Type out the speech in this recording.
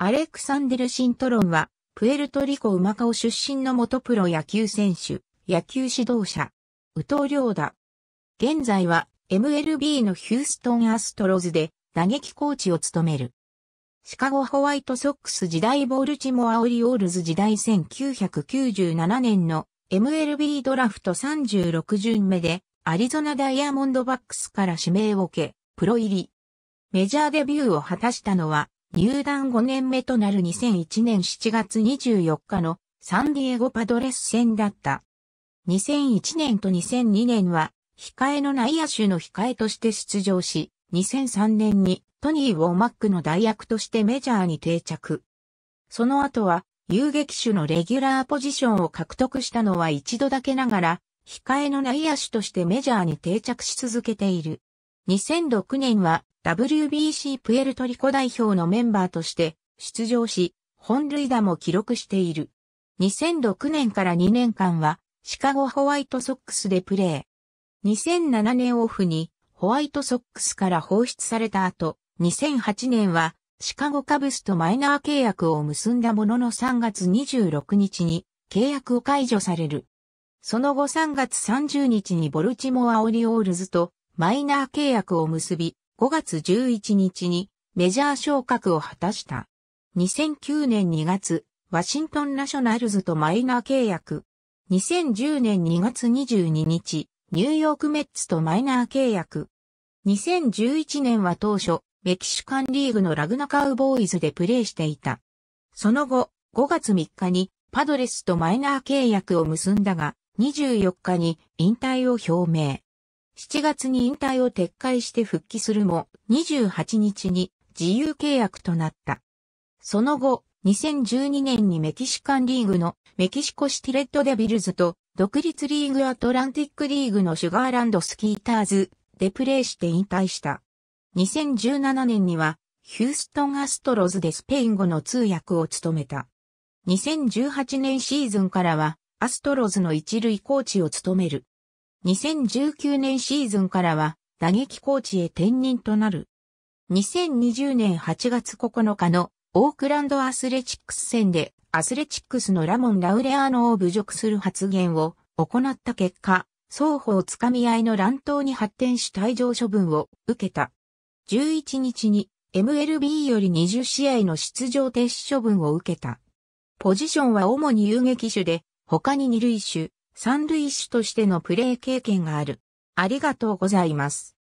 アレクサンデル・シントロンは、プエルトリコ・ウマカオ出身の元プロ野球選手、野球指導者、宇藤良だ。現在は、MLB のヒューストン・アストロズで、打撃コーチを務める。シカゴ・ホワイトソックス時代ボールチモア・オリオールズ時代1997年の MLB ドラフト36巡目で、アリゾナ・ダイヤモンドバックスから指名を受け、プロ入り。メジャーデビューを果たしたのは、入団5年目となる2001年7月24日のサンディエゴパドレス戦だった。2001年と2002年は、控えの内野手の控えとして出場し、2003年にトニー・ウォーマックの代役としてメジャーに定着。その後は、遊撃手のレギュラーポジションを獲得したのは一度だけながら、控えの内野手としてメジャーに定着し続けている。2006年は WBC プエルトリコ代表のメンバーとして出場し、本塁打も記録している。2006年から2年間はシカゴホワイトソックスでプレー。2007年オフにホワイトソックスから放出された後、2008年はシカゴカブスとマイナー契約を結んだものの3月26日に契約を解除される。その後3月30日にボルチモアオリオールズとマイナー契約を結び、5月11日にメジャー昇格を果たした。2009年2月、ワシントンナショナルズとマイナー契約。2010年2月22日、ニューヨークメッツとマイナー契約。2011年は当初、メキシカンリーグのラグナカウボーイズでプレーしていた。その後、5月3日にパドレスとマイナー契約を結んだが、24日に引退を表明。7月に引退を撤回して復帰するも、28日に自由契約となった。その後、2012年にメキシカンリーグのメキシコシティレッドデビルズと独立リーグアトランティックリーグのシュガーランドスキーターズでプレーして引退した。2017年にはヒューストンアストロズでスペイン語の通訳を務めた。2018年シーズンからはアストロズの一塁コーチを務める。2019年シーズンからは打撃コーチへ転任となる。2020年8月9日のオークランドアスレチックス戦でアスレチックスのラモン・ラウレアーノを侮辱する発言を行った結果、双方つかみ合いの乱闘に発展し退場処分を受けた。11日に MLB より20試合の出場停止処分を受けた。ポジションは主に遊撃手で、他に二塁手、三塁手としてのプレー経験がある。ありがとうございます。